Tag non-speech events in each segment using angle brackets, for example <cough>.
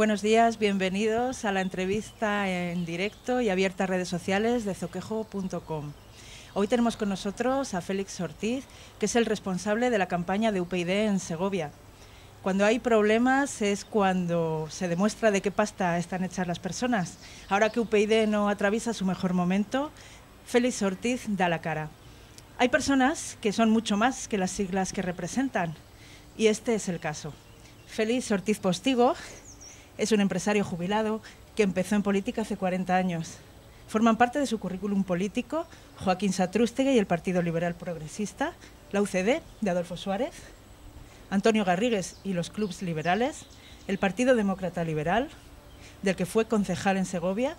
Buenos días, bienvenidos a la entrevista en directo y abierta a redes sociales de zoquejo.com. Hoy tenemos con nosotros a Félix Ortiz, que es el responsable de la campaña de UPyD en Segovia. Cuando hay problemas es cuando se demuestra de qué pasta están hechas las personas. Ahora que UPyD no atraviesa su mejor momento, Félix Ortiz da la cara. Hay personas que son mucho más que las siglas que representan, y este es el caso. Félix Ortiz Postigo es un empresario jubilado que empezó en política hace 40 años. Forman parte de su currículum político Joaquín Satrústegui y el Partido Liberal Progresista, la UCD de Adolfo Suárez, Antonio Garrigues y los Clubs liberales, el Partido Demócrata Liberal, del que fue concejal en Segovia,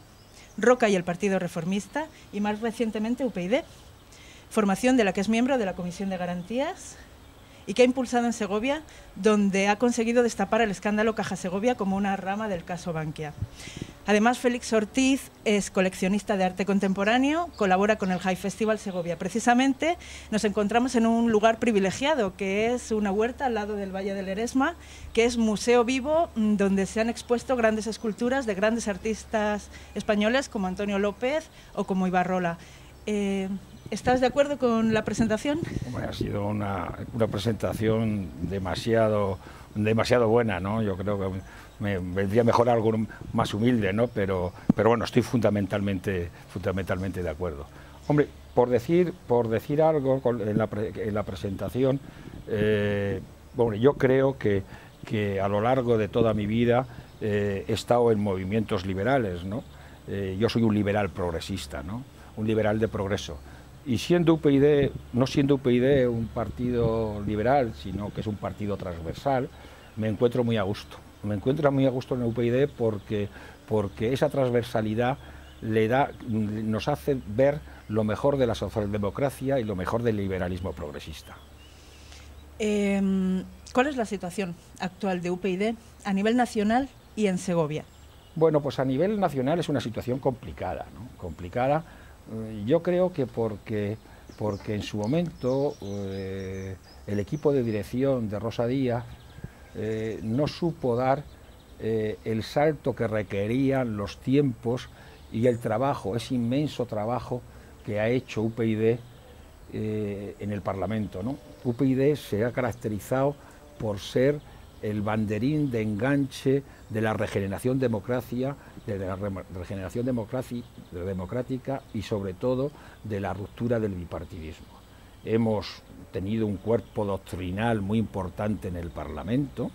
Roca y el Partido Reformista y más recientemente UPyD, formación de la que es miembro de la Comisión de Garantías y que ha impulsado en Segovia, donde ha conseguido destapar el escándalo Caja Segovia como una rama del caso Bankia. Además, Félix Ortiz es coleccionista de arte contemporáneo, colabora con el High Festival Segovia. Precisamente nos encontramos en un lugar privilegiado, que es una huerta al lado del Valle del Eresma, que es museo vivo mm, donde se han expuesto grandes esculturas de grandes artistas españoles como Antonio López o como Ibarrola. Eh, ¿Estás de acuerdo con la presentación? ha sido una, presentación demasiado, demasiado buena, ¿no? Yo creo que me vendría mejor algo más humilde, ¿no? Pero, pero bueno, estoy fundamentalmente, fundamentalmente de acuerdo. Hombre, por decir, por decir algo en, la, presentación, eh, bueno, yo creo que, a lo largo de toda mi vida eh, he estado en movimientos liberales, ¿no? Eh, yo soy un liberal progresista, ¿no? Un liberal de progreso y siendo UPyD, no siendo UPyD un partido liberal, sino que es un partido transversal, me encuentro muy a gusto. Me encuentro muy a gusto en UPyD porque, porque esa transversalidad le da, nos hace ver lo mejor de la socialdemocracia y lo mejor del liberalismo progresista. Em, ¿Cuál es la situación actual de UPyD a nivel nacional y en Segovia? Bueno, pues a nivel nacional es una situación complicada, ¿no? complicada eh, yo creo que porque, en su momento eh, el equipo de dirección de Rosa Díaz eh, no supo dar el salto que requerían los tiempos y el trabajo, ese inmenso trabajo que ha hecho UPyD en el Parlamento. ¿no? UPyD se ha caracterizado por ser el banderín de enganche de la regeneración democracia, de la regeneración democrática y sobre todo de la ruptura del bipartidismo. Hemos tenido un cuerpo doctrinal muy importante en el Parlamento,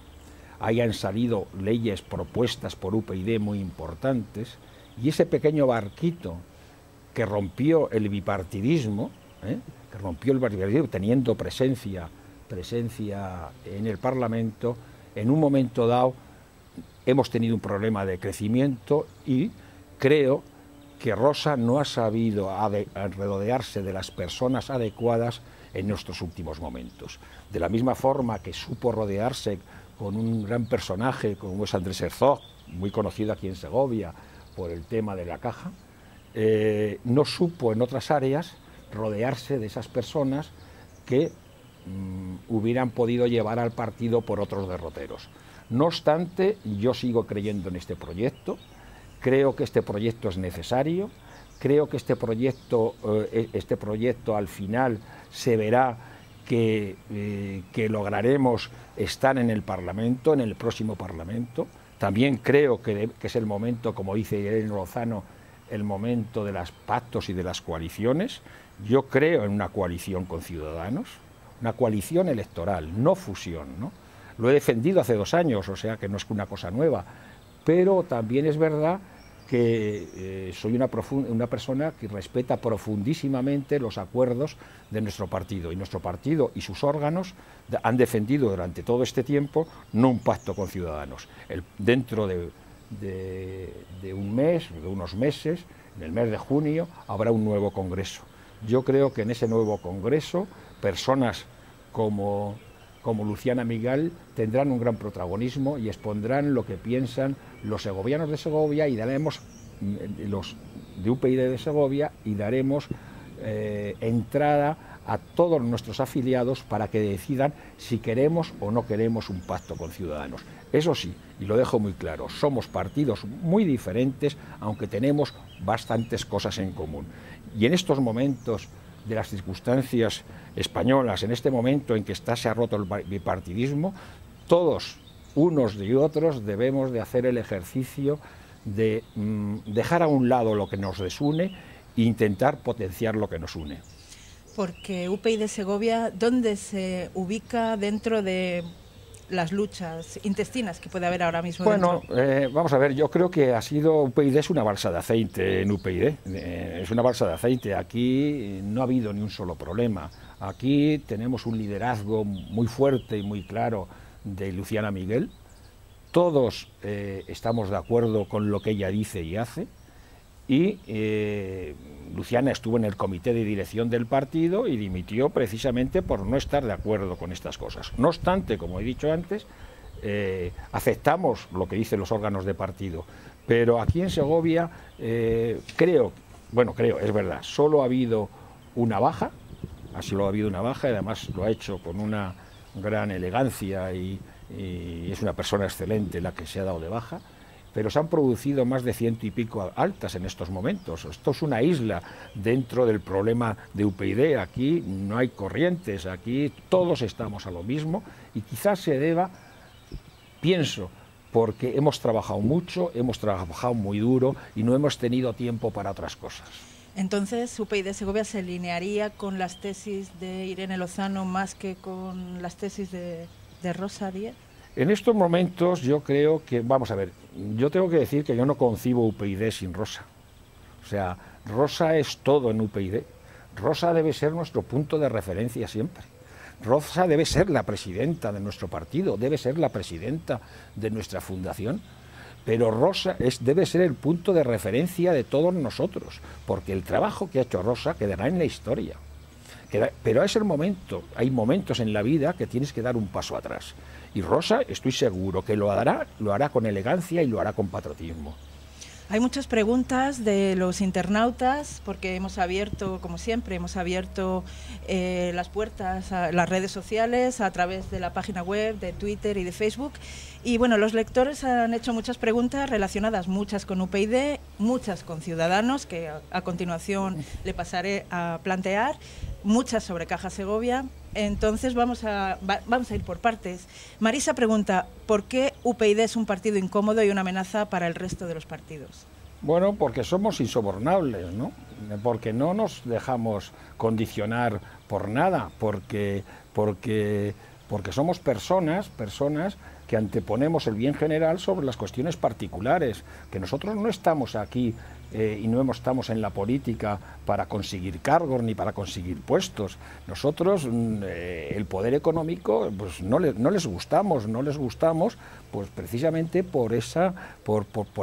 hayan salido leyes propuestas por UPyD muy importantes, y ese pequeño barquito que rompió el bipartidismo, ¿eh? que rompió el bipartidismo teniendo presencia, presencia en el Parlamento, en un momento dado hemos tenido un problema de crecimiento y creo que Rosa no ha sabido rodearse de las personas adecuadas en nuestros últimos momentos. De la misma forma que supo rodearse con un gran personaje como es Andrés Herzog, muy conocido aquí en Segovia por el tema de la caja, eh, no supo en otras áreas rodearse de esas personas que mm, hubieran podido llevar al partido por otros derroteros. No obstante, yo sigo creyendo en este proyecto, creo que este proyecto es necesario, creo que este proyecto, eh, e-, este al final se verá eh, que, lograremos estar en el Parlamento, en el próximo Parlamento. También creo que, es el momento, como dice Irene Lozano, el momento de los pactos y de las coaliciones. Yo creo en una coalición con ciudadanos, una coalición electoral, no fusión. ¿no? Lo he defendido hace dos años, o sea que no es una cosa nueva, pero también es verdad que eh, soy una, persona que respeta profundísimamente los acuerdos de nuestro partido. Y nuestro partido y sus órganos han defendido durante todo este tiempo no un pacto con Ciudadanos. dentro de un mes, de unos meses, en el mes de junio, habrá un nuevo Congreso. Yo creo que en ese nuevo Congreso, personas como como Luciana Miguel, tendrán un gran protagonismo y expondrán lo que piensan los segovianos de Segovia y daremos mm, los de de Segovia y daremos eh, entrada a todos nuestros afiliados para que decidan si queremos o no queremos un pacto con Ciudadanos. Eso sí, y lo dejo muy claro, somos partidos muy diferentes, aunque tenemos bastantes cosas en común. Y en estos momentos de las circunstancias españolas en este momento en que está, se ha roto el bipartidismo, todos, unos y otros, debemos de hacer el ejercicio de mm, dejar a un lado lo que nos desune e intentar potenciar lo que nos une. Porque UPI de Segovia, ¿dónde se ubica dentro de las luchas intestinas que puede haber ahora mismo? Bueno, eh, vamos a ver, yo creo que ha sido UPID es una balsa de aceite en UPyD, eh, es una balsa de aceite. Aquí no ha habido ni un solo problema. Aquí tenemos un liderazgo muy fuerte y muy claro de Luciana Miguel. Todos eh, estamos de acuerdo con lo que ella dice y hace y Luciana estuvo en el comité de dirección del partido y dimitió precisamente por no estar de acuerdo con estas cosas. No obstante, como he dicho antes, eh, aceptamos lo que dicen los órganos de partido, pero aquí en Segovia eh, creo, bueno, creo, es verdad, solo ha habido una baja, así lo ha habido una baja y además lo ha hecho con una gran elegancia y es una persona excelente la que se ha dado de baja pero se han producido más de ciento y pico altas en estos momentos. Esto es una isla dentro del problema de UPyD. Aquí no hay corrientes, aquí todos estamos a lo mismo y quizás se deba, pienso, porque hemos trabajado mucho, hemos trabajado muy duro y no hemos tenido tiempo para otras cosas. Entonces, UPyD Segovia se alinearía con las tesis de Irene Lozano más que con las tesis de, de Rosa en estos momentos yo creo que, vamos a ver, yo tengo que decir que yo no concibo UPyD sin Rosa. O sea, Rosa es todo en UPyD. Rosa debe ser nuestro punto de referencia siempre. Rosa debe ser la presidenta de nuestro partido, debe ser la presidenta de nuestra fundación. Pero Rosa es, debe ser el punto de referencia de todos nosotros, porque el trabajo que ha hecho Rosa quedará en la historia. Pero es el momento, hay momentos en la vida que tienes que dar un paso atrás. Y Rosa, estoy seguro que lo hará, lo hará con elegancia y lo hará con patriotismo. Hay muchas preguntas de los internautas porque hemos abierto, como siempre, hemos abierto eh, las puertas a las redes sociales a través de la página web, de Twitter y de Facebook. Y bueno, los lectores han hecho muchas preguntas relacionadas, muchas con UPyD muchas con ciudadanos, que a continuación le pasaré a plantear, muchas sobre Caja Segovia. Entonces vamos a, vamos a ir por partes. Marisa pregunta, ¿por qué UPyD es un partido incómodo y una amenaza para el resto de los partidos? Bueno, porque somos insobornables, ¿no? Porque no nos dejamos condicionar por nada, porque, porque, porque somos personas, personas que anteponemos el bien general sobre las cuestiones particulares, que nosotros no estamos aquí eh, y no estamos en la política para conseguir cargos ni para conseguir puestos. Nosotros, mm, eh, el poder económico, pues, no, les gustamos, no les gustamos, pues precisamente por esa,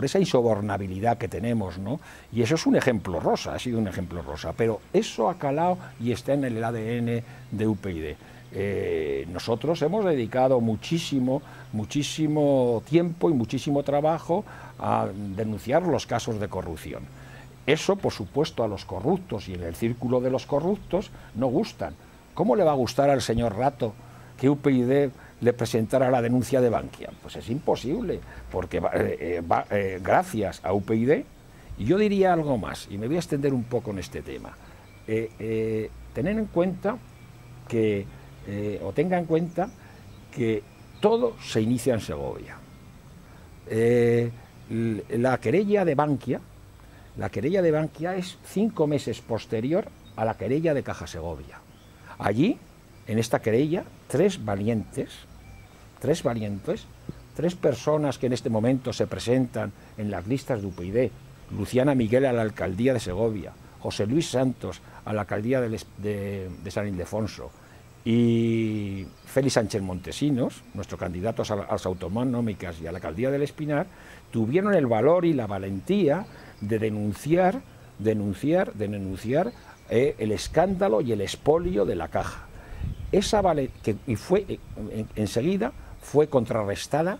esa insobornabilidad que tenemos, ¿no? Y eso es un ejemplo rosa, ha sido un ejemplo rosa, pero eso ha calado y está en el ADN de UPyD. Eh, nosotros hemos dedicado muchísimo, muchísimo tiempo y muchísimo trabajo a denunciar los casos de corrupción. Eso, por supuesto, a los corruptos y en el círculo de los corruptos no gustan. ¿Cómo le va a gustar al señor Rato que UPyD le presentara la denuncia de Bankia? Pues es imposible, porque eh, eh, gracias a UPyD, y yo diría algo más, y me voy a extender un poco en este tema, tener en cuenta que eh, o tenga en cuenta que todo se inicia en Segovia. Eh, la querella de Bankia, la querella de es cinco meses posterior a la querella de Caja Segovia. Allí, en esta querella, tres valientes, tres valientes, tres personas que en este momento se presentan en las listas de UPyD, Luciana Miguel a la alcaldía de Segovia, José Luis Santos a la alcaldía de San Ildefonso, y Félix Sánchez Montesinos, nuestro candidato a las autonómicas y a la alcaldía del Espinar, tuvieron el valor y la valentía de denunciar, denunciar, denunciar eh, el escándalo y el expolio de la caja. y fue eh, enseguida fue contrarrestada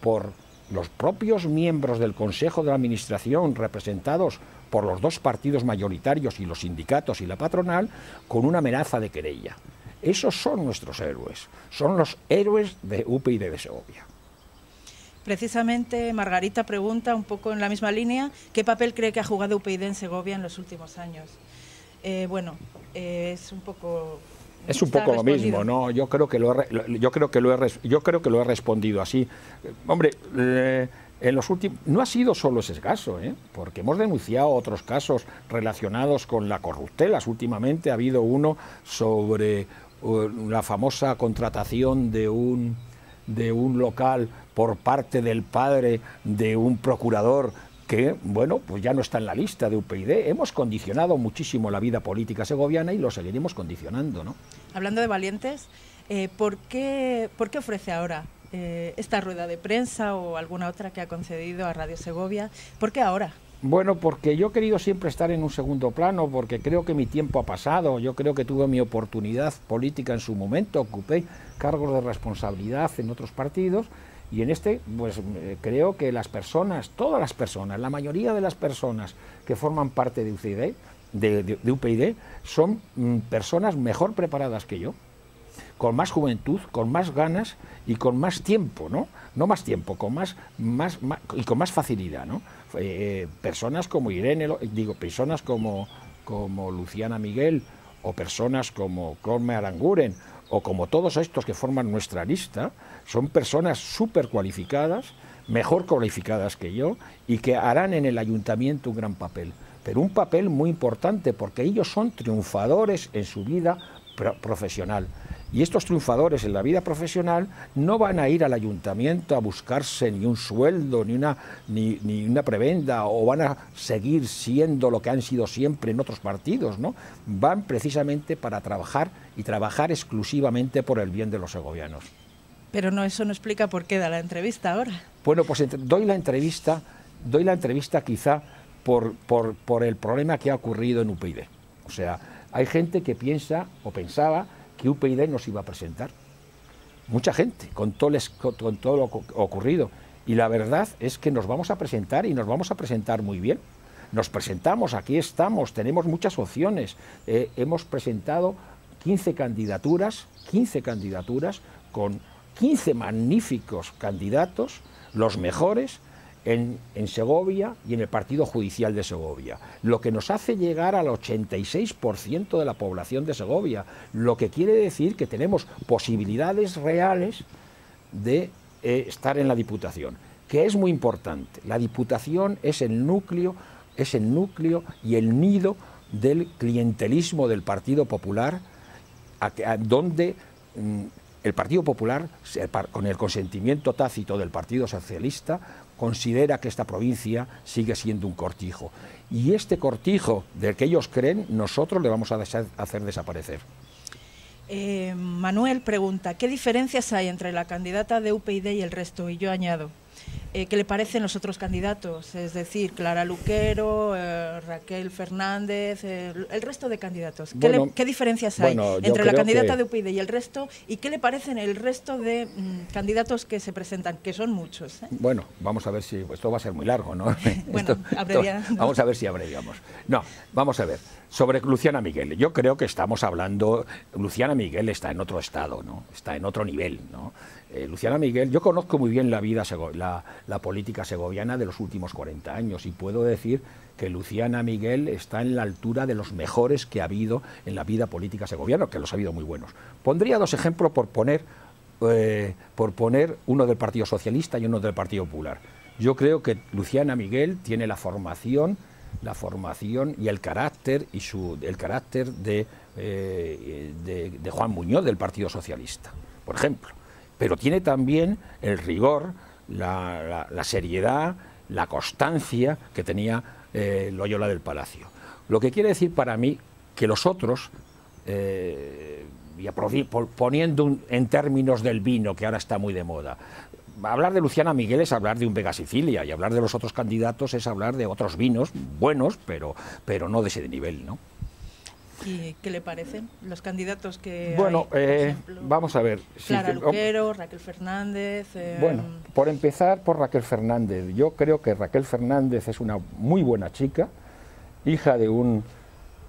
por los propios miembros del Consejo de la Administración, representados por los dos partidos mayoritarios y los sindicatos y la patronal, con una amenaza de querella. Esos son nuestros héroes, son los héroes de UPyD de Segovia. Precisamente Margarita pregunta un poco en la misma línea, ¿qué papel cree que ha jugado UPyD en Segovia en los últimos años? Eh, bueno, eh, es un poco es un poco lo mismo, ¿no? Yo creo que lo he, yo creo que lo yo creo que lo respondido así. Eh, hombre, en los últimos no ha sido solo ese caso, porque hemos denunciado otros casos relacionados con la corruptela. Últimamente ha habido uno sobre la famosa contratación de un, de un local por parte del padre de un procurador que, bueno, pues ya no está en la lista de UPyD. Hemos condicionado muchísimo la vida política segoviana y lo seguiremos condicionando, ¿no? Hablando de valientes, eh, ¿por, qué, ¿por, qué, ofrece ahora eh, esta rueda de prensa o alguna otra que ha concedido a Radio Segovia? ¿Por qué ahora? Bueno, porque yo he querido siempre estar en un segundo plano, porque creo que mi tiempo ha pasado, yo creo que tuve mi oportunidad política en su momento, ocupé cargos de responsabilidad en otros partidos y en este, pues eh, creo que las personas, todas las personas, la mayoría de las personas que forman parte de UCD, de, UPyD, son mm, personas mejor preparadas que yo, con más juventud, con más ganas y con más tiempo, ¿no? No más tiempo, con más, más, más y con más facilidad, ¿no? Eh, personas como Irene, digo, personas como, como Luciana Miguel o personas como Corme Aranguren o como todos estos que forman nuestra lista, son personas súper cualificadas, mejor cualificadas que yo y que harán en el ayuntamiento un gran papel. Pero un papel muy importante porque ellos son triunfadores en su vida profesional. Y estos triunfadores en la vida profesional no van a ir al ayuntamiento a buscarse ni un sueldo, ni una, ni, una prebenda, o van a seguir siendo lo que han sido siempre en otros partidos, ¿no? Van precisamente para trabajar y trabajar exclusivamente por el bien de los segovianos. Pero no, eso no explica por qué da la entrevista ahora. Bueno, pues doy la entrevista, doy la entrevista quizá por, por, el problema que ha ocurrido en UPyD. O sea, hay gente que piensa o pensaba que UPyD nos iba a presentar. Mucha gente, con todo, con todo lo ocurrido. Y la verdad es que nos vamos a presentar y nos vamos a presentar muy bien. Nos presentamos, aquí estamos, tenemos muchas opciones. Eh, hemos presentado 15 candidaturas, 15 candidaturas con 15 magníficos candidatos, los mejores, en, Segovia y en el Partido Judicial de Segovia, lo que nos hace llegar al 86% de la población de Segovia, lo que quiere decir que tenemos posibilidades reales de eh, estar en la Diputación, que es muy importante. La Diputación es el núcleo, es el núcleo y el nido del clientelismo del Partido Popular, donde mm, el Partido Popular, con el consentimiento tácito del Partido Socialista, considera que esta provincia sigue siendo un cortijo. Y este cortijo del que ellos creen, nosotros le vamos a hacer desaparecer. Eh, Manuel pregunta, ¿qué diferencias hay entre la candidata de UPyD y el resto? Y yo añado, eh, qué le parecen los otros candidatos, es decir, Clara Luquero, eh, Raquel Fernández, eh, el resto de candidatos. ¿Qué, diferencias hay entre la candidata de UPyD y el resto? ¿Y qué le parecen el resto de mm, candidatos que se presentan, que son muchos? Bueno, vamos a ver si pues esto va a ser muy largo, ¿no? <laughs> bueno, <laughs> Vamos a ver si abreviamos. No, vamos a ver. Sobre Luciana Miguel, yo creo que estamos hablando, Luciana Miguel está en otro estado, ¿no? Está en otro nivel, ¿no? Eh, Luciana Miguel, yo conozco muy bien la vida, la, política segoviana de los últimos 40 años y puedo decir que Luciana Miguel está en la altura de los mejores que ha habido en la vida política segoviana, que los ha habido muy buenos. Pondría dos ejemplos por poner, eh, por poner uno del Partido Socialista y uno del Partido Popular. Yo creo que Luciana Miguel tiene la formación la formación y el carácter y su, el carácter de, eh, de Juan Muñoz del Partido Socialista, por ejemplo pero tiene también el rigor, la, seriedad, la constancia que tenía eh, Loyola del Palacio. Lo que quiere decir para mí que los otros, eh, poniendo en términos del vino, que ahora está muy de moda, hablar de Luciana Miguel es hablar de un Vega Sicilia y hablar de los otros candidatos es hablar de otros vinos buenos, pero, pero no de ese nivel, ¿no? ¿Y qué le parecen los candidatos que Bueno, eh, vamos a ver. Clara Luquero, Raquel Fernández... Em, bueno, por empezar por Raquel Fernández. Yo creo que Raquel Fernández es una muy buena chica, hija de un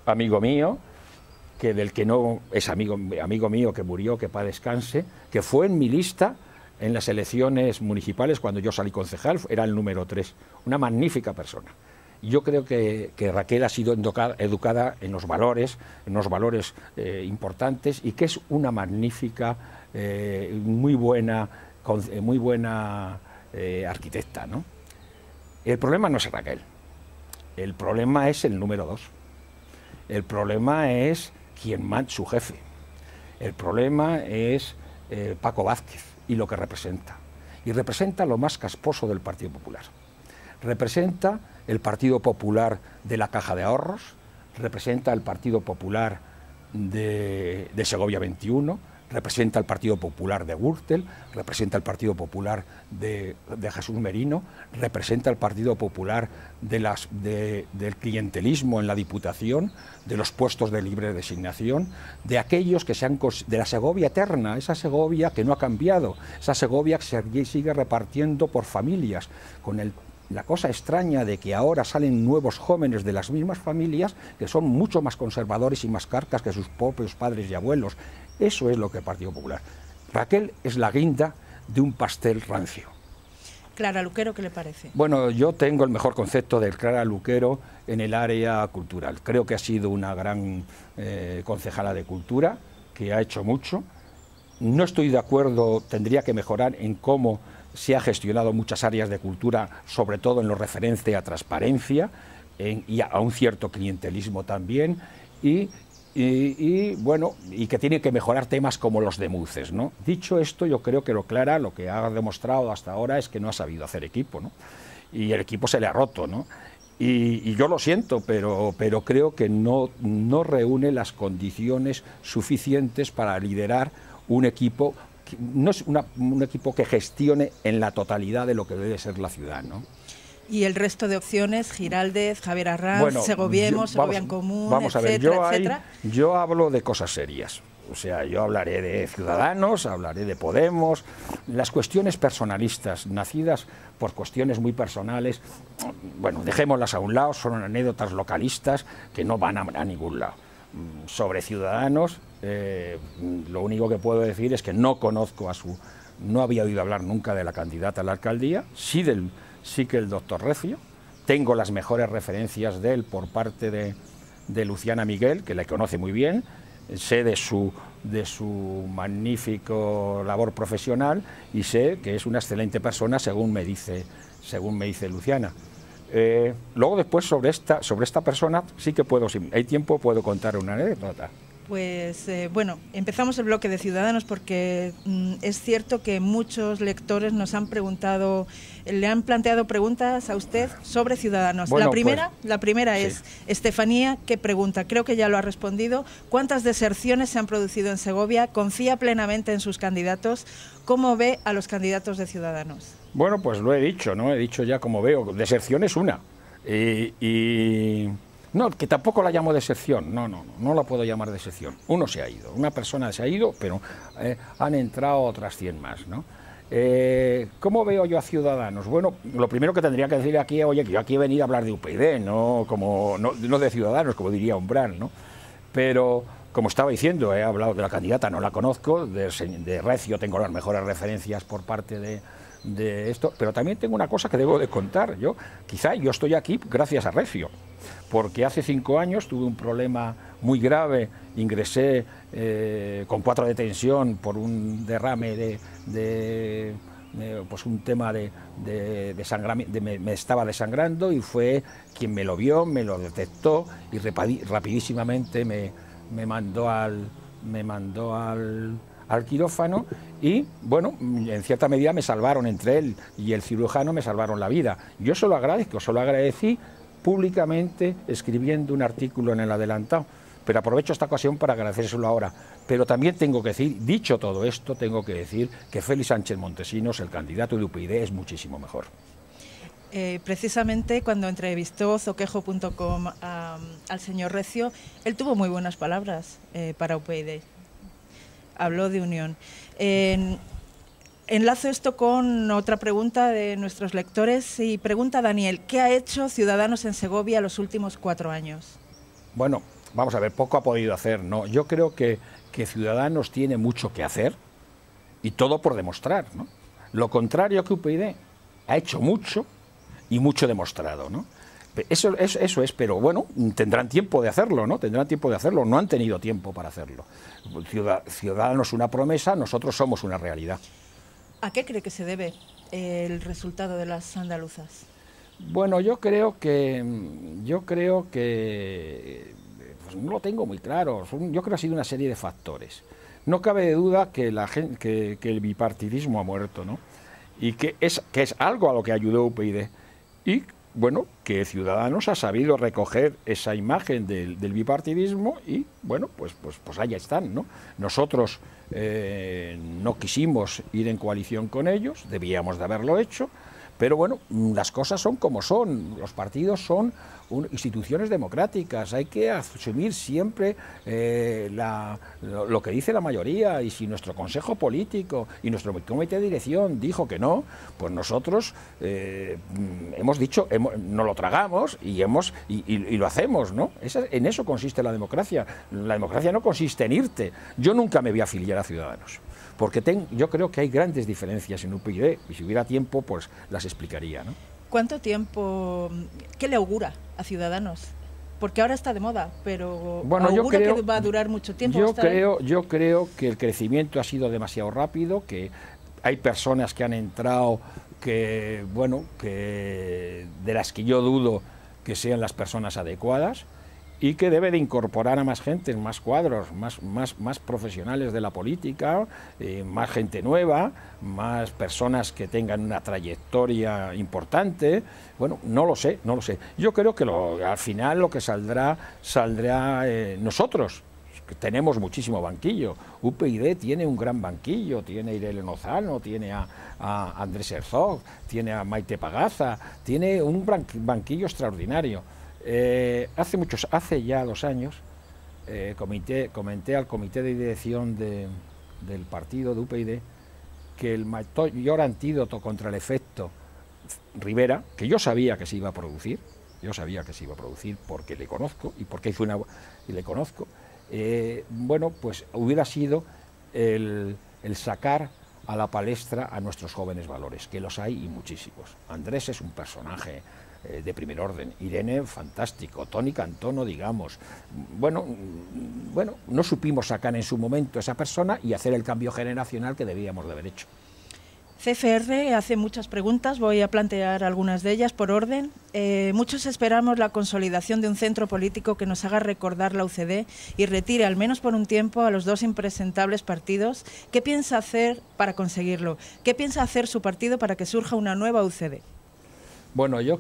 amigo mío, que del que no es amigo, amigo mío, que murió, que para descanse, que fue en mi lista en las elecciones municipales cuando yo salí concejal, era el número 3, una magnífica persona yo creo que, Raquel ha sido educada, en los valores, en los valores eh, importantes y que es una magnífica, eh, muy buena, eh, muy buena arquitecta. El problema no es Raquel, el problema es el número dos, el problema es quien manda su jefe, el problema es Paco Vázquez y lo que representa. Y representa lo más casposo del Partido Popular. Representa el Partido Popular de la Caja de Ahorros, representa al Partido Popular de, Segovia 21, representa al Partido Popular de Gürtel, representa al Partido Popular de, Jesús Merino, representa al Partido Popular del clientelismo en la Diputación, de los puestos de libre designación, de aquellos que sean de la Segovia eterna, esa Segovia que no ha cambiado, esa Segovia que sigue repartiendo por familias, con el la cosa extraña de que ahora salen nuevos jóvenes de las mismas familias que son mucho más conservadores y más carcas que sus propios padres y abuelos. Eso es lo que el Partido Popular. Raquel es la guinda de un pastel rancio. Clara Luquero, ¿qué le parece? Bueno, yo tengo el mejor concepto de Clara Luquero en el área cultural. Creo que ha sido una gran eh, concejala de cultura, que ha hecho mucho. No estoy de acuerdo, tendría que mejorar en cómo se ha gestionado muchas áreas de cultura, sobre todo en lo referente a transparencia y a, un cierto clientelismo también, y, bueno, y que tiene que mejorar temas como los de Muces. ¿no? Dicho esto, yo creo que lo Clara lo que ha demostrado hasta ahora es que no ha sabido hacer equipo, ¿no? y el equipo se le ha roto. ¿no? Y, y, yo lo siento, pero, pero creo que no, no reúne las condiciones suficientes para liderar un equipo no es un equipo que gestione en la totalidad de lo que debe ser la ciudad, Y el resto de opciones, Giraldez, Javier Arranz, Segoviemos, Segovia Común, etc yo, hablo de cosas serias. O sea, yo hablaré de Ciudadanos, hablaré de Podemos, las cuestiones personalistas, nacidas por cuestiones muy personales, bueno, dejémoslas a un lado, son anécdotas localistas que no van a, a ningún lado. Mm, sobre Ciudadanos, eh, lo único que puedo decir es que no conozco a su, no había oído hablar nunca de la candidata a la alcaldía, sí, del, sí que el doctor Recio, tengo las mejores referencias de él por parte de, Luciana Miguel, que la conoce muy bien, sé de su, de su magnífico labor profesional y sé que es una excelente persona, según me dice, según me dice Luciana. Eh, luego después sobre esta, sobre esta persona sí que puedo, si hay tiempo, puedo contar una anécdota. Pues eh, bueno, empezamos el bloque de Ciudadanos porque mm, es cierto que muchos lectores nos han preguntado, le han planteado preguntas a usted sobre Ciudadanos. la pues, primera, la primera es, Estefanía, ¿qué pregunta? Creo que ya lo ha respondido. ¿Cuántas deserciones se han producido en Segovia? ¿Confía plenamente en sus candidatos? ¿Cómo ve a los candidatos de Ciudadanos? Bueno, pues lo he dicho, ¿no? He dicho ya como veo. Deserción es una. y no, que tampoco la llamo decepción, no, no, no, no la puedo llamar decepción. Uno se ha ido, una persona se ha ido, pero eh, han entrado otras 100 más, ¿no? Eh, ¿Cómo veo yo a Ciudadanos? Bueno, lo primero que tendría que decir aquí, oye, que yo aquí he venido a hablar de UPyD, no, como, no, de Ciudadanos, como diría Umbral, ¿no? Pero, como estaba diciendo, he hablado de la candidata, no la conozco, de, Recio tengo las mejores referencias por parte de, de esto, pero también tengo una cosa que debo de contar. Yo, quizá yo estoy aquí gracias a Recio porque hace cinco años tuve un problema muy grave, ingresé eh, con cuatro de tensión por un derrame de, pues un tema de, de, me, estaba desangrando y fue quien me lo vio, me lo detectó y rapidísimamente me, mandó al me mandó al, al, quirófano y bueno, en cierta medida me salvaron entre él y el cirujano me salvaron la vida. Yo solo agradezco, solo agradecí públicamente escribiendo un artículo en el adelantado. Pero aprovecho esta ocasión para agradecérselo ahora. Pero también tengo que decir, dicho todo esto, tengo que decir que Félix Sánchez Montesinos, el candidato de UPyD, es muchísimo mejor. Eh, precisamente cuando entrevistó zoquejo.com al señor Recio, él tuvo muy buenas palabras eh, para UPyD. Habló de unión. Enlazo esto con otra pregunta de nuestros lectores y pregunta Daniel, ¿qué ha hecho Ciudadanos en Segovia los últimos cuatro años? Bueno, vamos a ver, poco ha podido hacer, ¿no? Yo creo que, Ciudadanos tiene mucho que hacer y todo por demostrar, ¿no? Lo contrario que UPyD ha hecho mucho y mucho demostrado, ¿no? Eso, es, pero bueno, tendrán tiempo de hacerlo, ¿no? Tendrán tiempo de hacerlo, no han tenido tiempo para hacerlo. Ciudadanos una promesa, nosotros somos una realidad. ¿A qué cree que se debe el resultado de las andaluzas? Bueno, yo creo que yo creo que pues, no lo tengo muy claro. Yo creo que ha sido una serie de factores. No cabe de duda que, la, que el bipartidismo ha muerto, ¿no? Y que es, que es algo a lo que ayudó UPyD. Y bueno, que Ciudadanos ha sabido recoger esa imagen del, del bipartidismo y bueno, pues, pues, pues allá están, ¿no? Nosotros eh, no quisimos ir en coalición con ellos, debíamos de haberlo hecho, pero bueno, mm, las cosas son como son, los partidos son instituciones democráticas, hay que asumir siempre eh, lo, que dice la mayoría y si nuestro Consejo Político y nuestro Comité de Dirección dijo que no, pues nosotros eh, mm, hemos dicho, no lo tragamos y, hemos, y, lo hacemos, ¿no? en eso consiste la democracia. La democracia no consiste en irte. Yo nunca me voy a afiliar a Ciudadanos porque yo creo que hay grandes diferencias en UPyD y si hubiera tiempo pues las explicaría. ¿no? ¿Cuánto tiempo, qué le augura a Ciudadanos? Porque ahora está de moda, pero bueno, augura que va a durar mucho tiempo. Yo creo, yo creo que el crecimiento ha sido demasiado rápido, que hay personas que han entrado que, bueno, que de las que yo dudo que sean las personas adecuadas y que debe de incorporar a más gente, más cuadros, más, más, más profesionales de la política, eh, más gente nueva, más personas que tengan una trayectoria importante. Bueno, no lo sé, no lo sé. Yo creo que al final lo que saldrá, saldrá eh, nosotros, tenemos muchísimo banquillo. UPyD tiene un gran banquillo, tiene a Irene Lozano, tiene a, a Andrés Herzog, tiene a Maite Pagaza, tiene un banquillo extraordinario. Eh, hace muchos, hace ya dos años, eh, comenté al comité de dirección del partido de UPyD que el mayor antídoto contra el efecto Rivera, que yo sabía que se iba a producir, yo sabía que se iba a producir porque le conozco y porque hizo una y le conozco, eh, bueno, pues hubiera sido el sacar a la palestra a nuestros jóvenes valores, que los hay y muchísimos. Andrés es un personaje eh, de primer orden. Irene, fantástico. Tony Cantono, digamos. Bueno, bueno, no supimos sacar en su momento a esa persona y hacer el cambio generacional que debíamos de haber hecho. CFR hace muchas preguntas, voy a plantear algunas de ellas por orden. Eh, muchos esperamos la consolidación de un centro político que nos haga recordar la UCD y retire al menos por un tiempo a los dos impresentables partidos. ¿Qué piensa hacer para conseguirlo? ¿Qué piensa hacer su partido para que surja una nueva UCD? Bueno, yo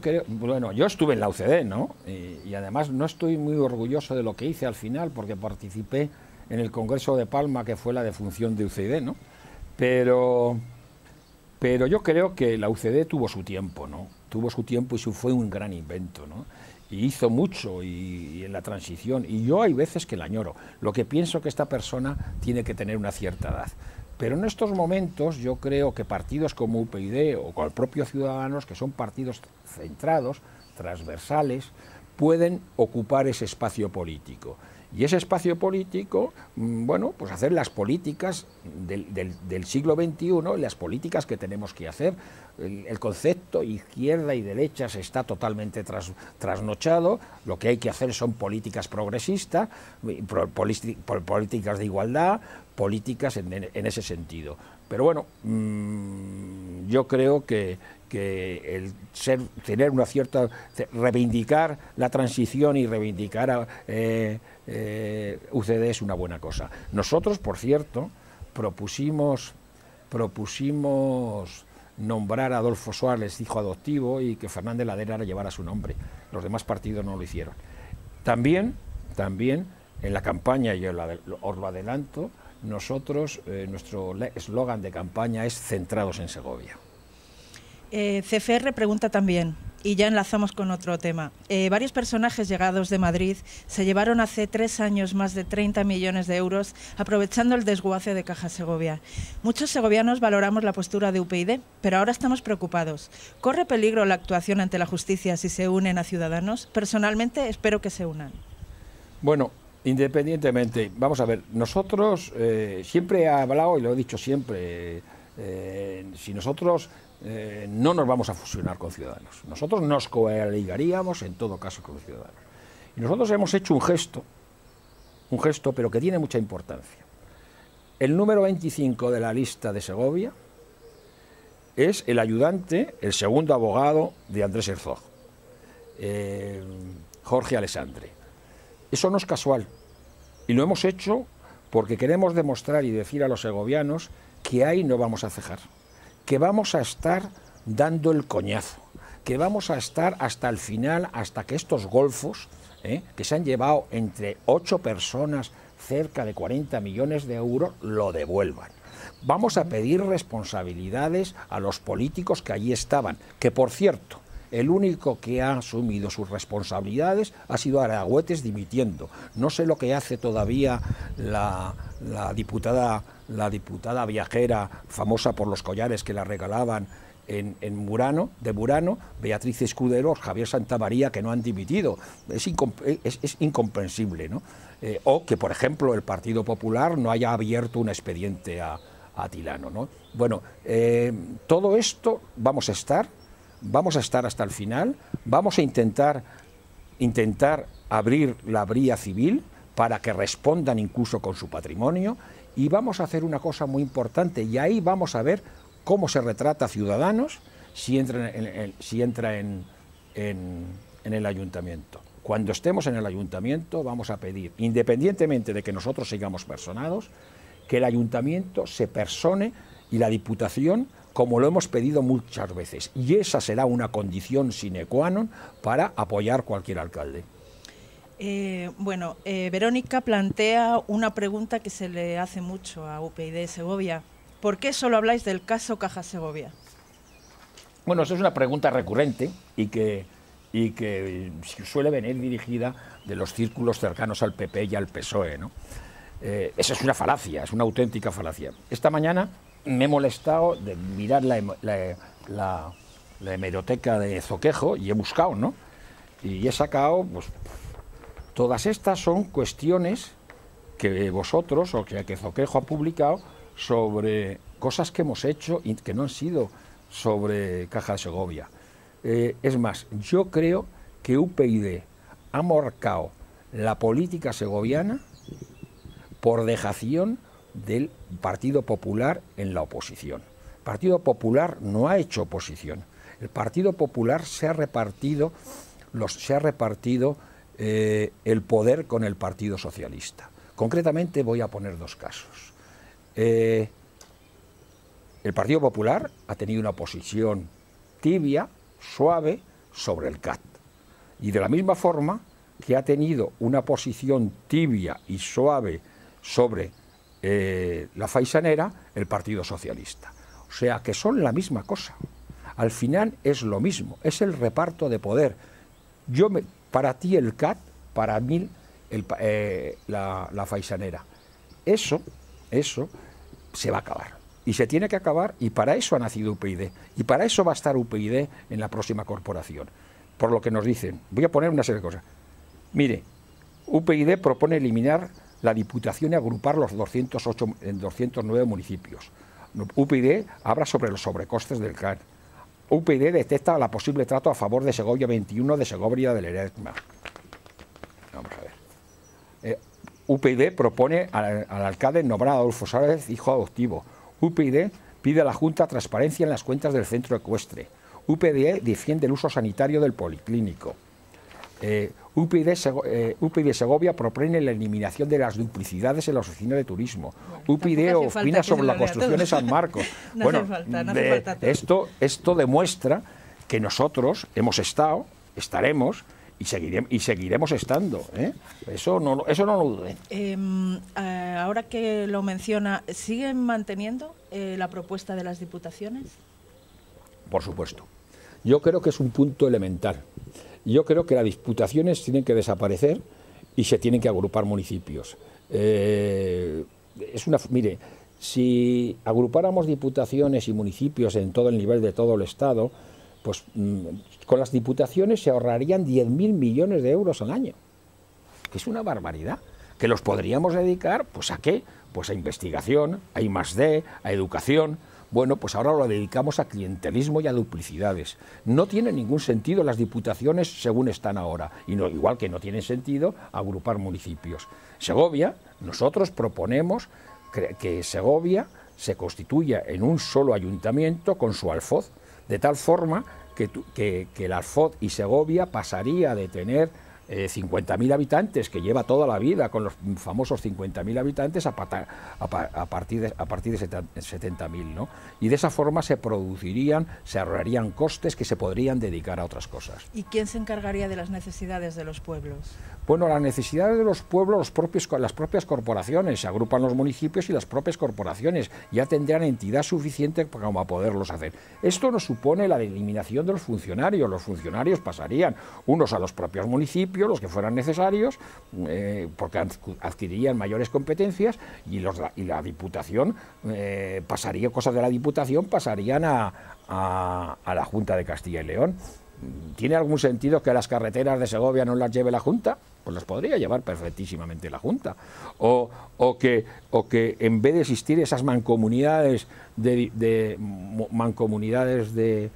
estuve en la UCD, ¿no? Y, además no estoy muy orgulloso de lo que hice al final, porque participé en el Congreso de Palma, que fue la defunción de UCD, ¿no? Pero, yo creo que la UCD tuvo su tiempo, ¿no? Tuvo su tiempo y fue un gran invento, ¿no? Y hizo mucho en la transición. Y yo hay veces que la añoro. Lo que pienso que esta persona tiene que tener una cierta edad. Pero en estos momentos yo creo que partidos como UPyD o con el propio Ciudadanos, que son partidos centrados, transversales, pueden ocupar ese espacio político. Y ese espacio político, mm, bueno, pues hacer las políticas del, siglo XXI, las políticas que tenemos que hacer. El, concepto izquierda y derecha se está totalmente trasnochado, lo que hay que hacer son políticas progresistas, políticas de igualdad, políticas en, ese sentido. Pero bueno, mm, yo creo que, el ser, tener una cierta, reivindicar la transición y reivindicar eh, eh, UCD es una buena cosa. Nosotros, por cierto, propusimos, propusimos nombrar a Adolfo Suárez hijo adoptivo y que Fernández Ladera llevara su nombre. Los demás partidos no lo hicieron. También, también en la campaña, yo os lo adelanto, nosotros, eh, nuestro eslogan de campaña es centrados en Segovia. Eh, CFR pregunta también, y ya enlazamos con otro tema. Eh, varios personajes llegados de Madrid se llevaron hace tres años más de 30 millones de euros aprovechando el desguace de Caja Segovia. Muchos segovianos valoramos la postura de UPyD, pero ahora estamos preocupados. ¿Corre peligro la actuación ante la justicia si se unen a ciudadanos? Personalmente espero que se unan. Bueno, independientemente, vamos a ver, nosotros eh, siempre he hablado y lo he dicho siempre, eh, si nosotros eh, no nos vamos a fusionar con Ciudadanos. Nosotros nos coaligaríamos en todo caso con Ciudadanos. Y nosotros hemos hecho un gesto, un gesto pero que tiene mucha importancia. El número 25 de la lista de Segovia es el ayudante, el segundo abogado de Andrés Herzog, eh, Jorge Alessandre. Eso no es casual. Y lo hemos hecho porque queremos demostrar y decir a los segovianos que ahí no vamos a cejar que vamos a estar dando el coñazo, que vamos a estar hasta el final, hasta que estos golfos, ¿eh? que se han llevado entre ocho personas cerca de 40 millones de euros, lo devuelvan. Vamos a pedir responsabilidades a los políticos que allí estaban, que por cierto, el único que ha asumido sus responsabilidades ha sido Aragüetes dimitiendo. No sé lo que hace todavía la diputada la diputada viajera famosa por los collares que la regalaban en, en, Murano, de Murano, Beatriz escudero Javier Santamaría, que no han dimitido. Es, es, es incomprensible, ¿no? Eh, o que, por ejemplo, el Partido Popular no haya abierto un expediente a, Tilano, ¿no? Bueno, eh, todo esto vamos a estar, vamos a estar hasta el final, vamos a intentar, intentar abrir la bría civil para que respondan incluso con su patrimonio y vamos a hacer una cosa muy importante y ahí vamos a ver cómo se retrata Ciudadanos si entra en, si entra en, en el ayuntamiento. Cuando estemos en el ayuntamiento vamos a pedir, independientemente de que nosotros sigamos personados, que el ayuntamiento se persone y la diputación como lo hemos pedido muchas veces. Y esa será una condición sine qua non para apoyar cualquier alcalde. Eh, bueno, eh, Verónica plantea una pregunta que se le hace mucho a UPyD Segovia. ¿Por qué solo habláis del caso Caja Segovia? Bueno, esa es una pregunta recurrente y que, y que suele venir dirigida de los círculos cercanos al PP y al PSOE. ¿no? Eh, esa es una falacia, es una auténtica falacia. Esta mañana me he molestado de mirar la, la, la, hemeroteca de Zoquejo y he buscado, ¿no? Y he sacado pues, Todas estas son cuestiones que vosotros, o que, Zoquejo ha publicado, sobre cosas que hemos hecho y que no han sido sobre Caja de Segovia. Eh, es más, yo creo que UPyD ha marcado la política segoviana por dejación del Partido Popular en la oposición. El Partido Popular no ha hecho oposición. El Partido Popular se ha repartido los se ha repartido eh, el poder con el Partido Socialista. Concretamente voy a poner dos casos. Eh, el Partido Popular ha tenido una posición tibia, suave, sobre el CAT. Y de la misma forma que ha tenido una posición tibia y suave sobre eh, la faisanera, el Partido Socialista. O sea que son la misma cosa. Al final es lo mismo, es el reparto de poder. Yo me, para ti el CAT, para mí eh, la, faisanera. Eso, eso se va a acabar. Y se tiene que acabar y para eso ha nacido UPID. Y para eso va a estar UPID en la próxima corporación. Por lo que nos dicen, voy a poner una serie de cosas. Mire, UPID propone eliminar la Diputación y agrupar los 208, 209 municipios. UPID habla sobre los sobrecostes del cat. UPD detecta la posible trato a favor de Segovia 21 de Segovia del ERECMA. Vamos a ver. Eh, UPD propone al, alcalde nombrar a Adolfo Sáez hijo adoptivo. UPD pide a la Junta transparencia en las cuentas del centro ecuestre. UPD defiende el uso sanitario del policlínico. Eh, eh, de Segovia propone la eliminación de las duplicidades en la oficina de turismo. UPyD opina sobre la construcción de San Marcos. <laughs> bueno, esto, esto demuestra que nosotros hemos estado, estaremos y, seguiremos, y seguiremos estando. Eso, ¿eh? no, eso no lo duden. Em, eh, ahora que lo menciona, ¿siguen manteniendo la propuesta de las diputaciones? Por supuesto. Yo creo que es un punto elemental yo creo que las diputaciones tienen que desaparecer y se tienen que agrupar municipios. Eh, es una, mire, si agrupáramos diputaciones y municipios en todo el nivel de todo el Estado, pues mm, con las diputaciones se ahorrarían 10.000 millones de euros al año, es una barbaridad, que los podríamos dedicar, pues a qué? Pues a investigación, a I+.D., a educación, bueno, pues ahora lo dedicamos a clientelismo y a duplicidades. No tiene ningún sentido las diputaciones según están ahora, y no, igual que no tiene sentido agrupar municipios. Segovia, nosotros proponemos que Segovia se constituya en un solo ayuntamiento con su alfoz, de tal forma que, que el alfoz y Segovia pasaría de tener eh, 50.000 habitantes, que lleva toda la vida con los famosos 50.000 habitantes, a, a, partir de, a partir 70.000. ¿no? Y de esa forma se producirían, se ahorrarían costes que se podrían dedicar a otras cosas. ¿Y quién se encargaría de las necesidades de los pueblos? Bueno, las necesidades de los pueblos, propios, las propias corporaciones, se agrupan los municipios y las propias corporaciones ya tendrán entidad suficiente para poderlos hacer. Esto no supone la eliminación de los funcionarios, los funcionarios pasarían unos a los propios municipios, los que fueran necesarios, eh, porque adquirirían mayores competencias y, los, la Diputación eh, pasaría, cosas de la Diputación pasarían a la Junta de Castilla y León. ¿Tiene algún sentido que las carreteras de Segovia no las lleve la Junta? Pues las podría llevar perfectísimamente la Junta. O, o, que, o que en vez de existir esas mancomunidades de, mancomunidades de,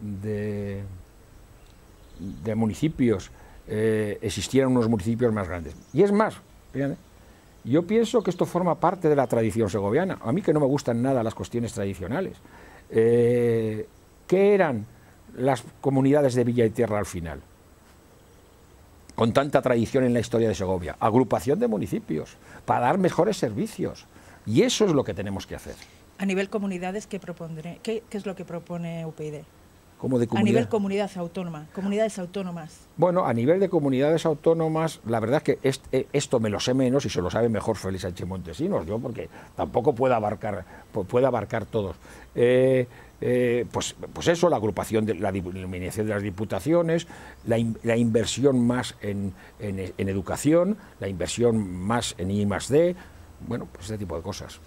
de, municipios, eh, existieran unos municipios más grandes. Y es más, fíjate, yo pienso que esto forma parte de la tradición segoviana. A mí que no me gustan nada las cuestiones tradicionales. Eh, ¿Qué eran? las comunidades de Villa y Tierra al final, con tanta tradición en la historia de Segovia, agrupación de municipios, para dar mejores servicios. Y eso es lo que tenemos que hacer. A nivel comunidades, ¿qué, propondré? ¿Qué, es lo que propone UPID? de a nivel comunidad autónoma, comunidades autónomas. Bueno, a nivel de comunidades autónomas, la verdad es que eh, esto me lo sé menos y se lo sabe mejor Félix Sánchez Montesinos, yo porque tampoco puedo abarcar, puede abarcar todos. Eh, eh, pues, pues eso, la agrupación, de, la iluminación de las diputaciones, la, inversión más en, educación, la inversión más en I más D, bueno, pues ese tipo de cosas.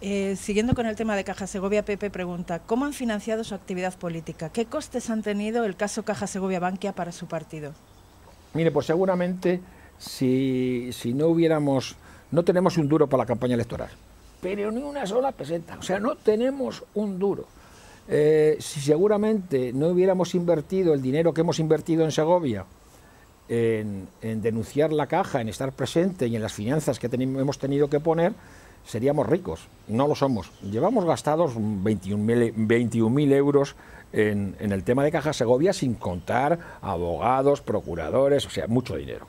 Eh, siguiendo con el tema de Caja Segovia, Pepe pregunta, ¿cómo han financiado su actividad política? ¿Qué costes han tenido el caso Caja Segovia Bankia para su partido? Mire, pues seguramente si, si no hubiéramos, no tenemos un duro para la campaña electoral, pero ni una sola peseta, o sea, no tenemos un duro. Eh, si seguramente no hubiéramos invertido el dinero que hemos invertido en Segovia, en, denunciar la caja, en estar presente y en las finanzas que hemos tenido que poner, seríamos ricos. No lo somos. Llevamos gastados 21.000 euros en, el tema de Caja Segovia sin contar abogados, procuradores, o sea, mucho dinero.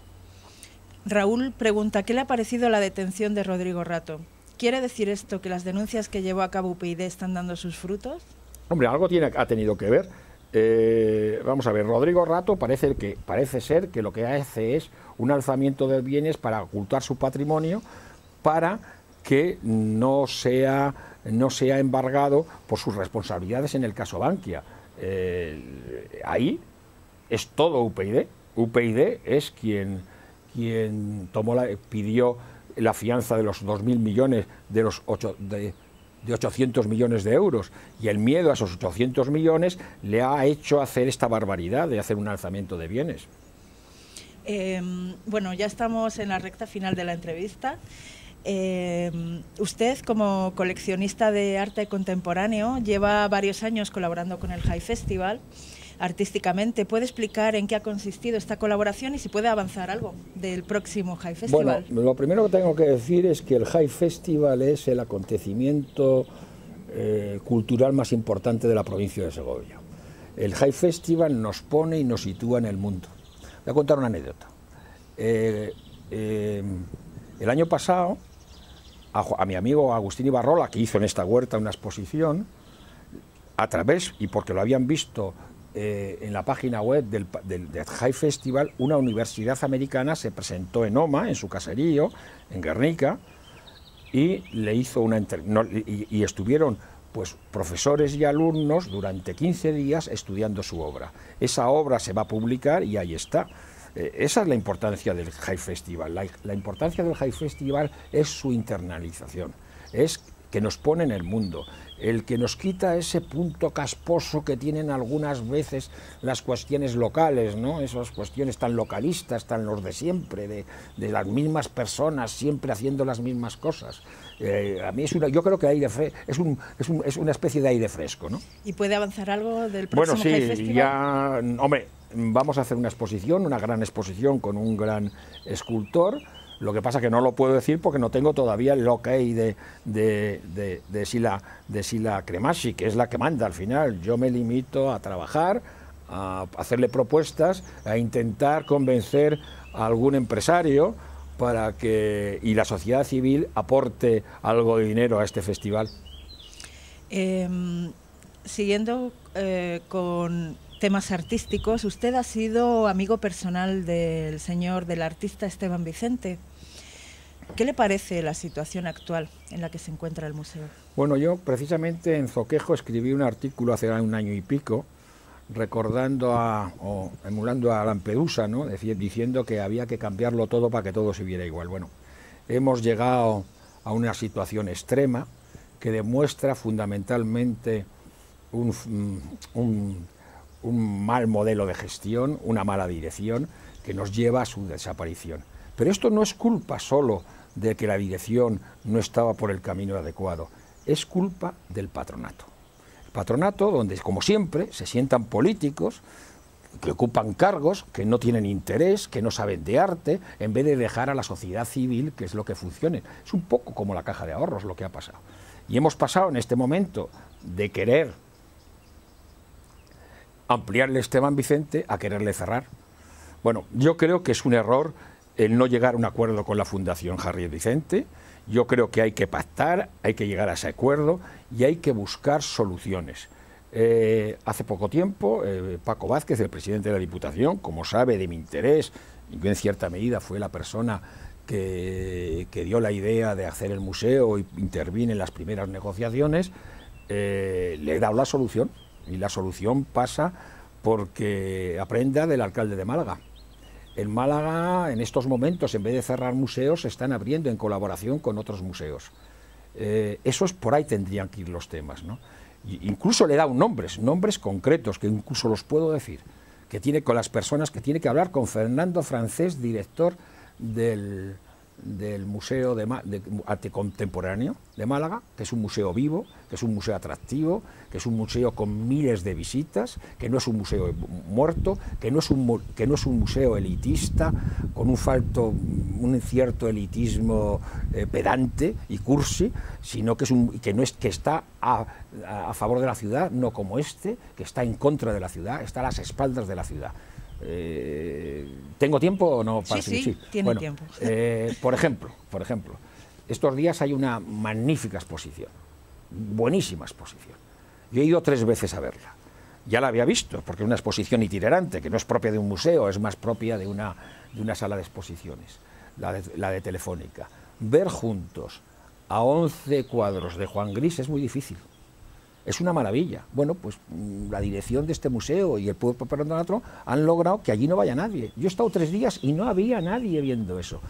Raúl pregunta, ¿qué le ha parecido la detención de Rodrigo Rato? ¿Quiere decir esto que las denuncias que llevó a cabo UPyD están dando sus frutos? Hombre, algo tiene, ha tenido que ver. Eh, vamos a ver, Rodrigo Rato parece, que, parece ser que lo que hace es un alzamiento de bienes para ocultar su patrimonio, para que no sea, no sea embargado por sus responsabilidades en el caso Bankia. Eh, ahí es todo UPID. UPID es quien, quien tomó la, pidió la fianza de los 2.000 millones de los ocho De, de 800 millones de euros y el miedo a esos 800 millones le ha hecho hacer esta barbaridad de hacer un alzamiento de bienes. Em, bueno, ya estamos en la recta final de la entrevista. Em, usted, como coleccionista de arte contemporáneo, lleva varios años colaborando con el High Festival artísticamente. ¿Puede explicar en qué ha consistido esta colaboración y si puede avanzar algo del próximo High Festival? Bueno, lo primero que tengo que decir es que el High Festival es el acontecimiento eh, cultural más importante de la provincia de Segovia. El High Festival nos pone y nos sitúa en el mundo. Voy a contar una anécdota. Eh, eh, el año pasado, a, mi amigo Agustín Ibarrola, que hizo en esta huerta una exposición, a través, y porque lo habían visto eh, en la página web del, High Festival, una universidad americana se presentó en Oma, en su caserío, en Guernica, y le hizo una y, estuvieron pues profesores y alumnos durante 15 días estudiando su obra. Esa obra se va a publicar y ahí está. Eh, esa es la importancia del High Festival. la importancia del High Festival es su internalización, es que nos pone en el mundo, el que nos quita ese punto casposo que tienen algunas veces las cuestiones locales, ¿no? esas cuestiones tan localistas, tan los de siempre, de, las mismas personas siempre haciendo las mismas cosas. Eh, a mí es una, yo creo que aire es, es, una especie de aire fresco. ¿no? ¿Y puede avanzar algo del próximo Bueno, sí, ya, hombre, vamos a hacer una exposición, una gran exposición con un gran escultor. Lo que pasa es que no lo puedo decir porque no tengo todavía el ok de, de, de, Sila, de Sila Cremasi, que es la que manda al final. Yo me limito a trabajar, a hacerle propuestas, a intentar convencer a algún empresario para que y la sociedad civil aporte algo de dinero a este festival. Em, siguiendo eh, con temas artísticos, usted ha sido amigo personal del señor, del artista Esteban Vicente. ¿Qué le parece la situación actual en la que se encuentra el museo? Bueno, yo precisamente en Zoquejo escribí un artículo hace un año y pico recordando a, o emulando a Lampedusa, ¿no? diciendo que había que cambiarlo todo para que todo se viera igual. Bueno, hemos llegado a una situación extrema que demuestra fundamentalmente un, mm, un mal modelo de gestión, una mala dirección que nos lleva a su desaparición. Pero esto no es culpa solo de que la dirección no estaba por el camino adecuado. Es culpa del patronato. El patronato, donde, como siempre, se sientan políticos que ocupan cargos, que no tienen interés, que no saben de arte, en vez de dejar a la sociedad civil, que es lo que funcione. Es un poco como la caja de ahorros lo que ha pasado. Y hemos pasado en este momento de querer ampliarle Esteban Vicente a quererle cerrar. Bueno, yo creo que es un error el no llegar a un acuerdo con la Fundación Harry Vicente. Yo creo que hay que pactar, hay que llegar a ese acuerdo y hay que buscar soluciones. Eh, hace poco tiempo, eh, Paco Vázquez, el presidente de la Diputación, como sabe de mi interés, yo en cierta medida fue la persona que, dio la idea de hacer el museo y intervino en las primeras negociaciones, eh, le he dado la solución. Y la solución pasa porque aprenda del alcalde de Málaga. En Málaga, en estos momentos, en vez de cerrar museos, se están abriendo en colaboración con otros museos. Eh, eso es por ahí tendrían que ir los temas. ¿no? incluso le he dado nombres, nombres concretos, que incluso los puedo decir, que tiene con las personas que tiene que hablar con Fernando Francés, director del, del Museo de, Arte Contemporáneo de Málaga, que es un museo vivo, que es un museo atractivo, que es un museo con miles de visitas, que no es un museo muerto, que no es un, que no es un museo elitista, con un, falto, un cierto elitismo eh, pedante y cursi, sino que, es un, que, no es, que está a, a favor de la ciudad, no como este, que está en contra de la ciudad, está a las espaldas de la ciudad. Eh, ¿Tengo tiempo o no? Para sí, sí, tiene tiempo. <laughs> Eh, por ejemplo, por ejemplo, estos días hay una magnífica exposición, buenísima exposición. Yo he ido tres veces a verla. Ya la había visto, porque es una exposición itinerante, que no es propia de un museo, es más propia de una, de una sala de exposiciones, la de, la de Telefónica. Ver juntos a 11 cuadros de Juan Gris es muy difícil. Es una maravilla. Bueno, pues mm, la dirección de este museo y el pueblo de parandanatro han logrado que allí no vaya nadie. Yo he estado tres días y no había nadie viendo eso.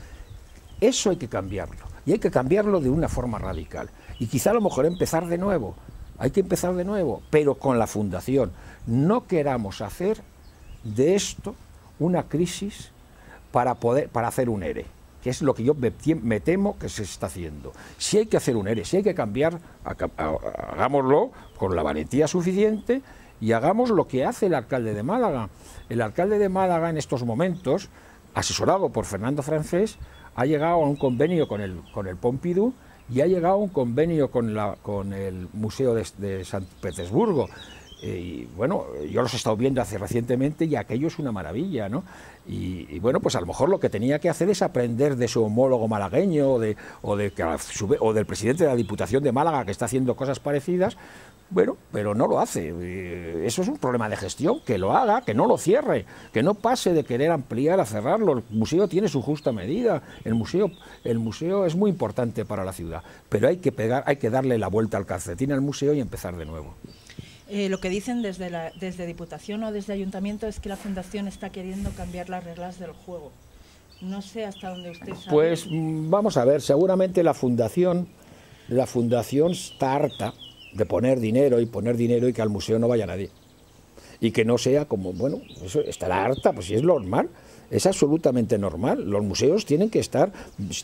Eso hay que cambiarlo. Y hay que cambiarlo de una forma radical. Y quizá a lo mejor empezar de nuevo. Hay que empezar de nuevo, pero con la fundación. No queramos hacer de esto una crisis para, poder, para hacer un ERE que es lo que yo me, temo que se está haciendo. Si hay que hacer un ERE, si hay que cambiar, hagámoslo con la valentía suficiente y hagamos lo que hace el alcalde de Málaga. El alcalde de Málaga en estos momentos, asesorado por Fernando Francés, ha llegado a un convenio con el, con el Pompidou y ha llegado a un convenio con, la, con el Museo de San Petersburgo. Eh, y bueno, yo los he estado viendo hace recientemente y aquello es una maravilla, ¿no? Y, bueno, pues a lo mejor lo que tenía que hacer es aprender de su homólogo malagueño o, de, o, del presidente de la Diputación de Málaga que está haciendo cosas parecidas, bueno, pero no lo hace. Eh, eso es un problema de gestión, que lo haga, que no lo cierre, que no pase de querer ampliar a cerrarlo. El museo tiene su justa medida, el museo, el museo es muy importante para la ciudad, pero hay que, pegar, hay que darle la vuelta al calcetín al museo y empezar de nuevo. Eh, lo que dicen desde, desde Diputación o desde Ayuntamiento es que la Fundación está queriendo cambiar las reglas del juego. No sé hasta dónde usted sabe. Pues mm, vamos a ver, seguramente la Fundación, la fundación está harta de poner dinero y poner dinero y que al museo no vaya nadie. Y que no sea como, bueno, está estará harta, pues si es lo normal es absolutamente normal. Los museos tienen que estar,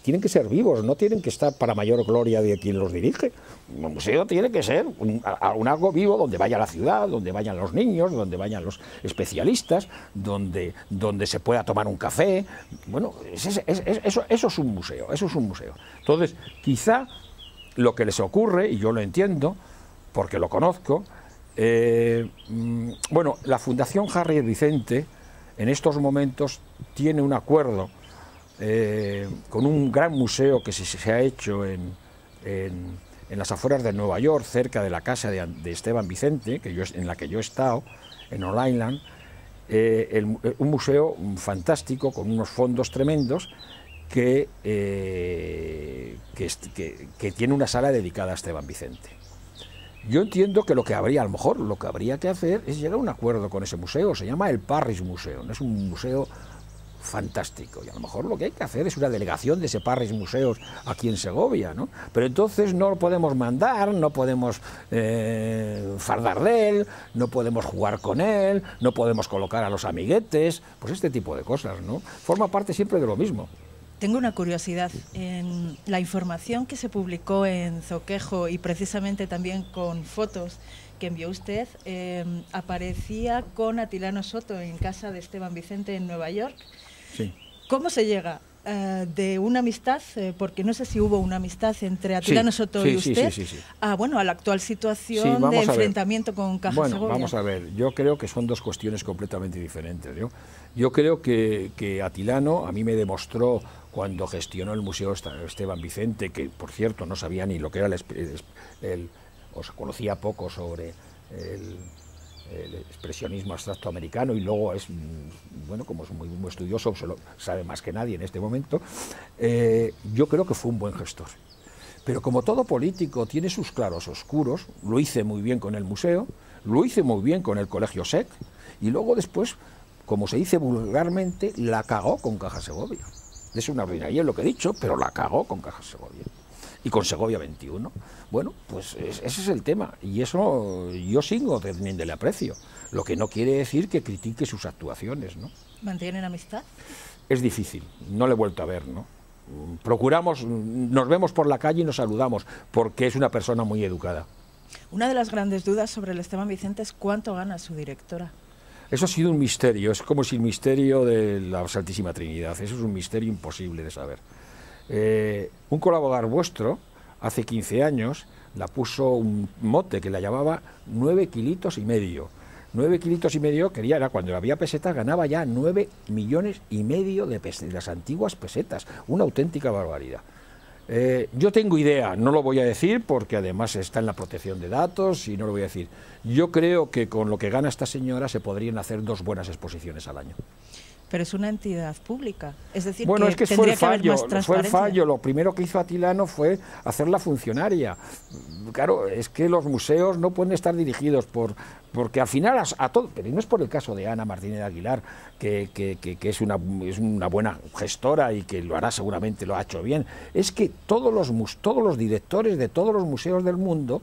tienen que ser vivos, no tienen que estar para mayor gloria de quien los dirige. Un museo tiene que ser un, algo vivo donde vaya la ciudad, donde vayan los niños, donde vayan los especialistas, donde, donde se pueda tomar un café. Bueno, eso, es un museo, eso es un museo. Entonces, quizá lo que les ocurre, y yo lo entiendo, porque lo conozco, eh, mm, bueno, la Fundación Harry Vicente en estos momentos tiene un acuerdo eh, con un gran museo que se, ha hecho en, las afueras de Nueva York, cerca de la casa de, Esteban Vicente, en la que yo he estado, en All eh, eh, un museo fantástico con unos fondos tremendos que tiene una sala dedicada a Esteban Vicente. Yo entiendo que lo que habría, a lo mejor, lo que habría que hacer es llegar a un acuerdo con ese museo. Se llama el Parris Museo, Es un museo fantástico. Y a lo mejor lo que hay que hacer es una delegación de ese Parris Museo aquí en Segovia, ¿no? Pero entonces no lo podemos mandar, no podemos eh, fardar de él, no podemos jugar con él, no podemos colocar a los amiguetes, pues este tipo de cosas, ¿no? Forma parte siempre de lo mismo. Tengo una curiosidad. En la información que se publicó en Zoquejo y precisamente también con fotos que envió usted, em, aparecía con Atilano Soto en casa de Esteban Vicente en Nueva York. Sí. ¿Cómo se llega eh, de una amistad, eh, porque no sé si hubo una amistad entre Atilano Soto y usted, sí, a, bueno, a la actual situación de enfrentamiento con Caja Bueno, vamos a ver, yo creo que son dos cuestiones completamente diferentes. Yo creo que, que Atilano a mí me demostró cuando gestionó el Museo Esteban Vicente, que por cierto no sabía ni lo que era el, o se conocía poco sobre el el expresionismo abstracto americano y luego es, mm, bueno, como es muy, estudioso, se sabe más que nadie en este momento, eh, yo creo que fue un buen gestor. Pero como todo político tiene sus claros oscuros, lo hice muy bien con el museo, lo hice muy bien con el colegio SEC y luego después, como se dice vulgarmente, la cagó con Caja Segovia. Es una y ruina es lo que he dicho, pero la cagó con Caja Segovia y con Segovia 21. Bueno, pues ese es el tema y eso yo sigo de el aprecio, lo que no quiere decir que critique sus actuaciones. ¿no? ¿Mantienen amistad? Es difícil, no le he vuelto a ver, ¿no? Procuramos, nos vemos por la calle y nos saludamos, porque es una persona muy educada. Una de las grandes dudas sobre el Esteban Vicente es cuánto gana su directora. Eso ha sido un misterio, es como si el misterio de la Santísima Trinidad, eso es un misterio imposible de saber. Eh, un colaborador vuestro, hace 15 años, la puso un mote que la llamaba 9 kilitos y medio. 9 kilitos y medio quería, era cuando había pesetas, ganaba ya 9 millones y medio de, las antiguas pesetas. Una auténtica barbaridad. Eh, yo tengo idea, no lo voy a decir porque además está en la protección de datos y no lo voy a decir. Yo creo que con lo que gana esta señora se podrían hacer dos buenas exposiciones al año pero es una entidad pública. Es decir, bueno, que es que fue el fallo. Fue el fallo. Lo primero que hizo Atilano fue hacerla funcionaria. Claro, es que los museos no pueden estar dirigidos por. Porque al final, a, todo. Pero no es por el caso de Ana Martínez Aguilar, que, es, una, es una buena gestora y que lo hará seguramente, lo ha hecho bien. Es que todos los, todos los directores de todos los museos del mundo,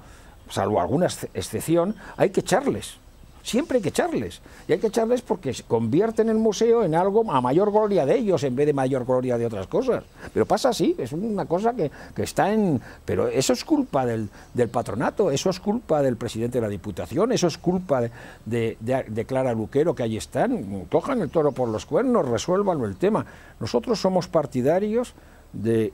salvo alguna excepción, hay que echarles Siempre hay que echarles. Y hay que echarles porque convierten el museo en algo a mayor gloria de ellos en vez de mayor gloria de otras cosas. Pero pasa así, es una cosa que, está en... Pero eso es culpa del, patronato, eso es culpa del presidente de la Diputación, eso es culpa de, de, Clara Luquero, que ahí están. Cojan el toro por los cuernos, resuélvanlo el tema. Nosotros somos partidarios de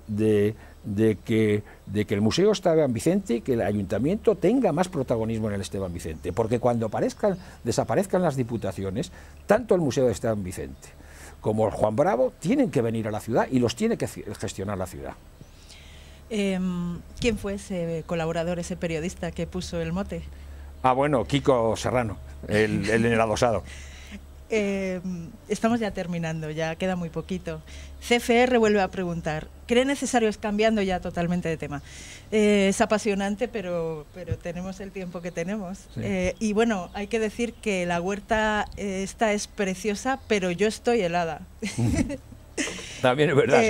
de que, de que el Museo Esteban Vicente, y que el ayuntamiento tenga más protagonismo en el Esteban Vicente, porque cuando aparezcan, desaparezcan las diputaciones, tanto el Museo de Esteban Vicente como el Juan Bravo tienen que venir a la ciudad y los tiene que gestionar la ciudad. Em, ¿Quién fue ese colaborador, ese periodista que puso el mote? Ah, bueno, Kiko Serrano, el, en el adosado. <laughs> Em, estamos ya terminando, ya queda muy poquito. CFR vuelve a preguntar, ¿cree necesario, es cambiando ya totalmente de tema, eh, es apasionante, pero, tenemos el tiempo que tenemos. Eh, y bueno, hay que decir que la huerta eh, esta es preciosa, pero yo estoy helada. <laughs> También es verdad,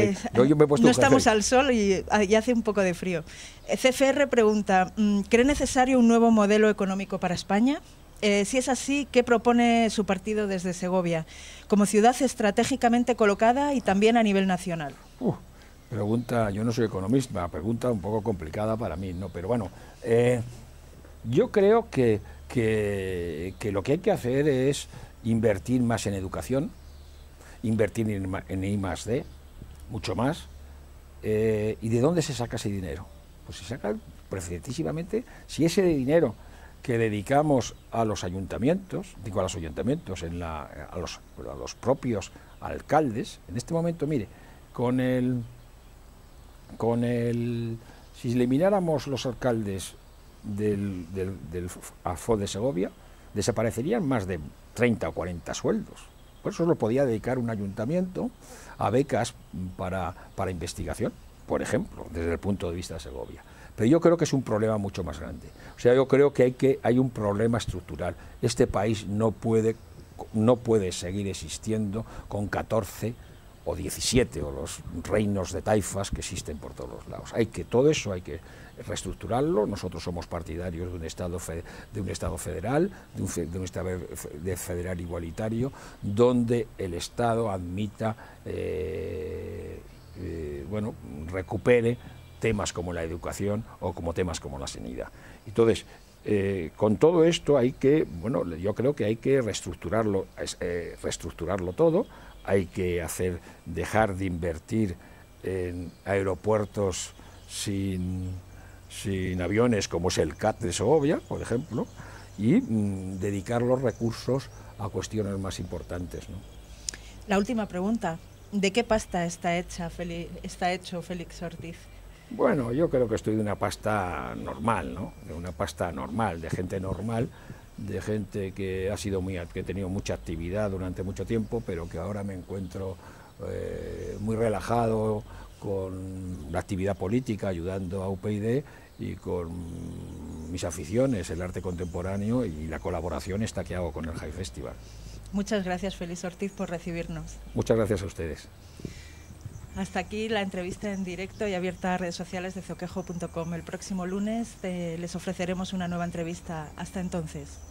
No estamos al sol y, ah, y, hace un poco de frío. CFR pregunta, mm, ¿cree necesario un nuevo modelo económico para España? Eh, si es así, ¿qué propone su partido desde Segovia como ciudad estratégicamente colocada y también a nivel nacional? Uh, pregunta, yo no soy economista, pregunta un poco complicada para mí, ¿no? pero bueno, eh, yo creo que, lo que hay que hacer es invertir más en educación, invertir en, I más D, mucho más. Eh, ¿Y de dónde se saca ese dinero? Pues se saca preferentísimamente, si ese dinero que dedicamos a los ayuntamientos, digo a los ayuntamientos, en la, a, los, propios alcaldes, en este momento, mire, con el, con el, si elimináramos los alcaldes del, del, del de Segovia, desaparecerían más de 30 o 40 sueldos. Por eso lo podía dedicar un ayuntamiento a becas para, para investigación, por ejemplo, desde el punto de vista de Segovia. Pero yo creo que es un problema mucho más grande. O sea, yo creo que hay, que, hay un problema estructural. Este país no puede, no puede seguir existiendo con 14 o 17 o los reinos de taifas que existen por todos los lados. Hay que todo eso hay que reestructurarlo. Nosotros somos partidarios de un Estado, de un estado federal, de un, Estado federal igualitario, donde el Estado admita, eh, eh, bueno, recupere temas como la educación o como temas como la sanidad. Entonces, eh, con todo esto hay que, bueno, yo creo que hay que reestructurarlo, eh, reestructurarlo todo, hay que hacer, dejar de invertir en aeropuertos sin, aviones, como es el CAT de Segovia, por ejemplo, y mm, dedicar los recursos a cuestiones más importantes. La última pregunta, ¿de qué pasta está, hecha, está hecho Félix Ortiz? Bueno, yo creo que estoy de una pasta normal, ¿no? De una pasta normal, de gente normal, de gente que ha sido muy, que ha tenido mucha actividad durante mucho tiempo, pero que ahora me encuentro eh, muy relajado con la actividad política, ayudando a UPyD y con mis aficiones, el arte contemporáneo y la colaboración esta que hago con el High Festival. Muchas gracias, Feliz Ortiz, por recibirnos. Muchas gracias a ustedes hasta aquí la entrevista en directo y abierta a redes sociales de zoquejo.com. El próximo lunes eh, les ofreceremos una nueva entrevista. Hasta entonces.